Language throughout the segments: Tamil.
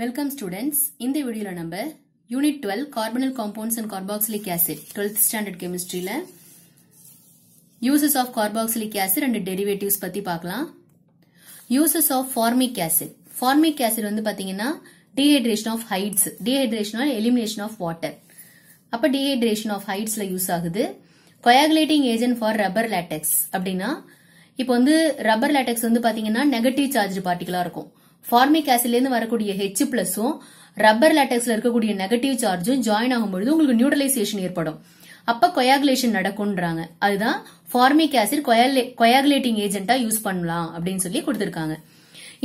வெல்கம் ஸ்டூடெண்ட்ஸ் இந்த வீடியோவில் நம்ம unit twelve carbonyl compounds and carboxylic acid twelfth standard கெமிஸ்ட்ரியில் uses of carboxylic acid and derivatives பற்றி பார்க்கலாம் uses of formic acid formic acid வந்து பார்த்தீங்கன்னா டீஹைட்ரேஷன் ஆஃப் ஹைட்ஸ் டீஹைட்ரேஷனால் எலிமினேஷன் ஆஃப் வாட்டர் அப்போ டீஹைட்ரேஷன் ஆஃப் ஹைட்ஸில் யூஸ் ஆகுது coagulating agent for rubber latex அப்படின்னா இப்போ வந்து ரப்பர் லேட்டெக்ஸ் வந்து பார்த்தீங்கன்னா நெகட்டிவ் சார்ஜ் பார்ட்டிகலாக இருக்கும் ஃபார்மிக் ஆசிட்லேருந்து வரக்கூடிய ஹெச் பிளஸும் ரப்பர் லேட்டக்ஸ்ல இருக்கக்கூடிய நெகட்டிவ் சார்ஜும் ஜாயின் ஆகும்பொழுது உங்களுக்கு நியூட்ரலைசேஷன் ஏற்படும் அப்ப கொயாகுலேஷன் நடக்கும்ன்றாங்க அதுதான் ஃபார்மிக் ஆசிட் கொயாகுலேட்டிங் ஏஜென்டா யூஸ் பண்ணலாம் அப்படின்னு சொல்லி கொடுத்திருக்காங்க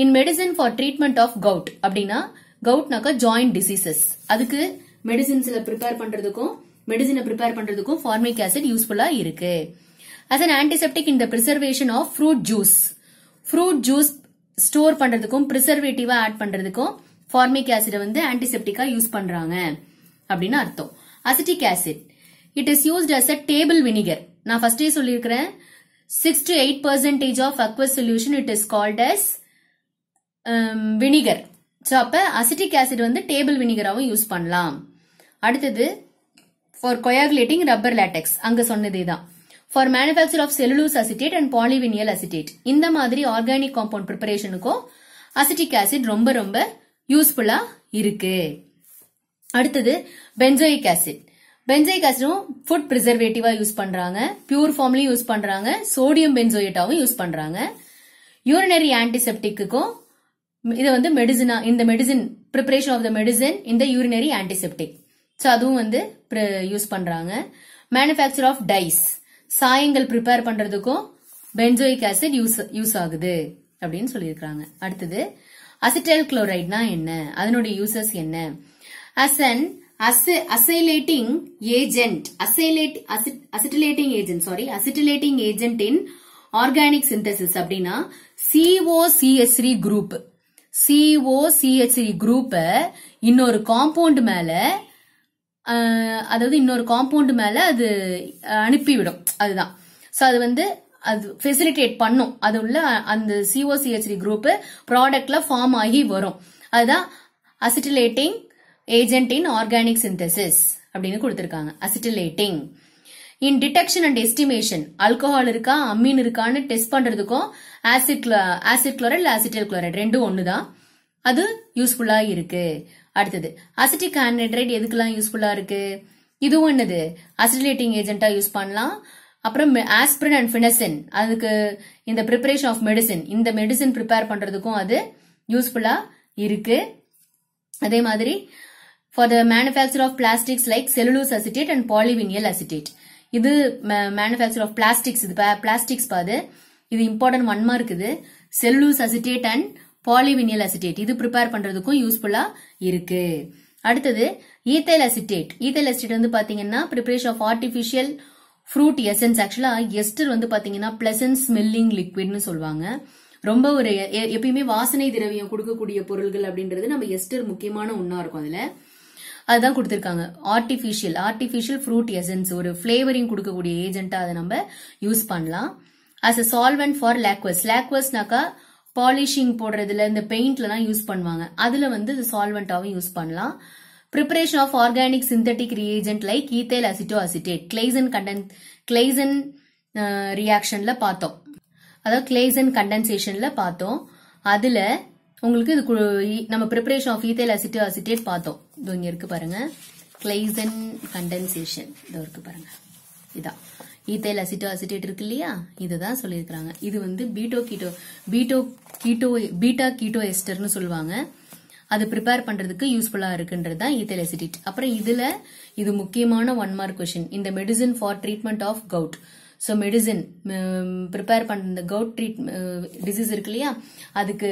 in medicine for treatment of gout அப்படின்னா கவுட்னாக்கா ஜாயின் டிசீசஸ் அதுக்கு மெடிசின்ஸ்ல ப்ரிப்பேர் பண்றதுக்கும் மெடிசினை ப்ரிப்பேர் பண்றதுக்கும் ஃபார்மிக் ஆசிட் யூஸ்ஃபுல்லா இருக்கு as an antiseptic in the preservation of fruit juice fruit juice store பண்றதுக்கும் பிரிசர்வேட்டிவா ஆட் பண்றதுக்கும் ஃபார்மிக் ஆசிட வந்து ஆன்டிசெப்டிக்கா யூஸ் பண்றாங்க அப்படின்னு அர்த்தம் acetic acid it is used as a table vinegar நான் ஃபர்ஸ்டே சொல்லியிருக்கிறேன் six to eight percentage of aqueous solution it is called as vinegar so அப்போ அசிட்டிக் ஆசிட் வந்து டேபிள் வினிகராகவும் யூஸ் பண்ணலாம் அடுத்தது ஃபார் கொயாகுலேட்டிங் ரப்பர் லேட்டக்ஸ் அங்கே சொன்னதே தான் for manufacture of cellulose acetate and polyvinyl acetate இந்த மாதிரி ஆர்கானிக் காம்பவுண்ட் ப்ரிப்பரேஷனுக்கும் அசிட்டிக் ஆசிட் ரொம்ப ரொம்ப யூஸ்ஃபுல்லா இருக்கு அடுத்தது பென்சோயிக் ஆசிட் பென்சோயிக் ஆசிடும் ஃபுட் ப்ரிசர்வேட்டிவா யூஸ் பண்றாங்க பியூர் ஃபார்ம்லயும் யூஸ் பண்றாங்க சோடியம் பென்சோயேட்டாவும் யூஸ் பண்றாங்க யூரினரி ஆன்டிசெப்டிக்குக்கும் இது வந்து மெடிசினா இந்த medicine preparation of the medicine இந்த யூரினரி ஆன்டிசெப்டிக் ஸோ அதுவும் வந்து யூஸ் பண்றாங்க மேனுஃபேக்சர் ஆஃப் டைஸ் சாயங்கள் ப்ரிப்பேர் பண்றதுக்கும் பென்சோயிக் ஆசிட் யூஸ் யூஸ் ஆகுது அப்படின்னு சொல்லியிருக்கிறாங்க அடுத்தது அசிட்டைல் குளோரைட்னா என்ன அதனுடைய யூசஸ் என்ன as an acylating agent acylate acetylating agent sorry acetylating agent in organic synthesis அப்படின்னா சிஓ சிஓசிஹெச்ரி குரூப் சிஓசிஹெச்ரி குரூப்பை இன்னொரு காம்பவுண்ட் மேல அதாவது இன்னொரு காம்பவுண்டு மேல அது அனுப்பிவிடும் அதுதான் ஸோ அது வந்து அது ஃபெசிலிட்டேட் பண்ணும் அது உள்ள அந்த சிஓசிஹெச்டி குரூப் ப்ராடக்ட்ல ஃபார்ம் ஆகி வரும் அதுதான் acetylating agent in organic synthesis அப்படின்னு கொடுத்துருக்காங்க acetylating in detection and estimation alcohol இருக்கா அம்மீன் இருக்கான்னு டெஸ்ட் பண்றதுக்கும் acid acid chloride acetyl chloride ரெண்டும் ஒன்று தான் அது யூஸ்ஃபுல்லா இருக்கு அடுத்தது அசிட்டிக் ஆன்ஹைட்ரைட் எதுக்கெல்லாம் யூஸ்ஃபுல்லா இருக்கு இதுவும் என்னது அசிடிலேட்டிங் ஏஜென்டா யூஸ் பண்ணலாம் அப்புறம் ஆஸ்பிரின் அண்ட் ஃபினசின் அதுக்கு இந்த ப்ரிப்பரேஷன் ஆஃப் மெடிசின் இந்த மெடிசின் ப்ரிப்பேர் பண்றதுக்கும் அது யூஸ்ஃபுல்லா இருக்கு அதே மாதிரி for the manufacture of plastics like cellulose acetate and polyvinyl acetate இது மேனுஃபேக்சர் ஆஃப் பிளாஸ்டிக்ஸ் இது பிளாஸ்டிக்ஸ் பாது இது இம்பார்ட்டன்ட் ஒன்மா இருக்குது இது cellulose acetate and polyvinyl acetate இது ப்ரிப்பேர் பண்றதுக்கும் யூஸ்ஃபுல்லா இருக்கு அடுத்தது ஈத்தைல் அசிட்டேட் ஈத்தைல் அசிட்டேட் வந்து பாத்தீங்கன்னா preparation of artificial fruit essence ஆக்சுவலா எஸ்டர் வந்து பாத்தீங்கன்னா பிளசன்ட் ஸ்மெல்லிங் லிக்விட்னு சொல்லுவாங்க ரொம்ப ஒரு எப்பயுமே வாசனை திரவியம் கொடுக்கக்கூடிய பொருள்கள் அப்படின்றது நம்ம எஸ்டர் முக்கியமான ஒன்னா இருக்கும் அதுல அதுதான் கொடுத்துருக்காங்க ஆர்டிஃபிஷியல் ஆர்டிஃபிஷியல் ஃப்ரூட் எசன்ஸ் ஒரு ஃபிளேவரிங் கொடுக்கக்கூடிய ஏஜென்டா அதை நம்ம யூஸ் பண்ணலாம் as a solvent for lacquers லாக்வஸ்னாக்கா பாலிஷிங் போடுறதுல இந்த பெயிண்ட்லாம் யூஸ் பண்ணுவாங்க அதுல வந்து இது சால்வெண்டாவும் யூஸ் பண்ணலாம் preparation of organic synthetic reagent like ethyl aceto acetate Claisen கண்டென் கிளைசன் ரியாக்ஷன்ல பார்த்தோம் அதாவது கிளைசன் கண்டென்சேஷன்ல பார்த்தோம் அதுல உங்களுக்கு இது நம்ம preparation of ethyl aceto acetate பார்த்தோம் இது இங்க இருக்கு பாருங்க கிளைசன் கண்டென்சேஷன் இது இருக்கு பாருங்க இதான் ஈத்தைல் அசிட்டோ அசிட்டேட் இருக்கு இல்லையா இதை தான் சொல்லியிருக்கிறாங்க இது வந்து beta keto beta keto beta keto எஸ்டர்னு சொல்லுவாங்க அது ப்ரிப்பேர் பண்றதுக்கு யூஸ்ஃபுல்லா இருக்குன்றது தான் ஈத்தைல் அசிட்டேட் அப்புறம் இதுல இது முக்கியமான ஒன் மார்க் கொஸ்டின் இந்த medicine for treatment of gout so medicine prepare பண்ணுற கவுட் ட்ரீட் டிசீஸ் இருக்கு இல்லையா அதுக்கு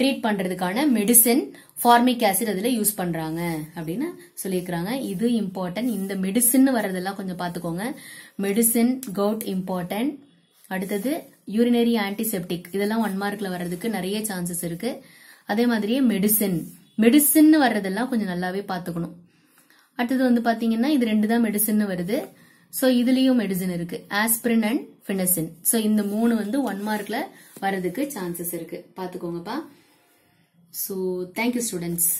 ட்ரீட் பண்ணுறதுக்கான மெடிசின் ஃபார்மிக் ஆசிட் அதில் யூஸ் பண்ணுறாங்க அப்படின்னு சொல்லியிருக்கிறாங்க இது இம்பார்ட்டன்ட் இந்த மெடிசின் வர்றதெல்லாம் கொஞ்சம் பார்த்துக்கோங்க மெடிசின் கவுட் இம்பார்ட்டன்ட் அடுத்தது யூரினரி ஆன்டிசெப்டிக் இதெல்லாம் ஒன் மார்க்ல வர்றதுக்கு நிறைய சான்சஸ் இருக்கு அதே மாதிரியே மெடிசின் மெடிசின் வர்றதெல்லாம் கொஞ்சம் நல்லாவே பார்த்துக்கணும் அடுத்தது வந்து பாத்தீங்கன்னா இது ரெண்டு தான் மெடிசின் வருது ஸோ இதுலயும் மெடிசன் இருக்கு ஆஸ்பிரின் அண்ட் பினசின் ஸோ இந்த மூணு வந்து ஒன் மார்க்ல வரதுக்கு சான்சஸ் இருக்கு பாத்துக்கோங்கப்பா ஸோ தேங்க்யூ ஸ்டூடெண்ட்ஸ்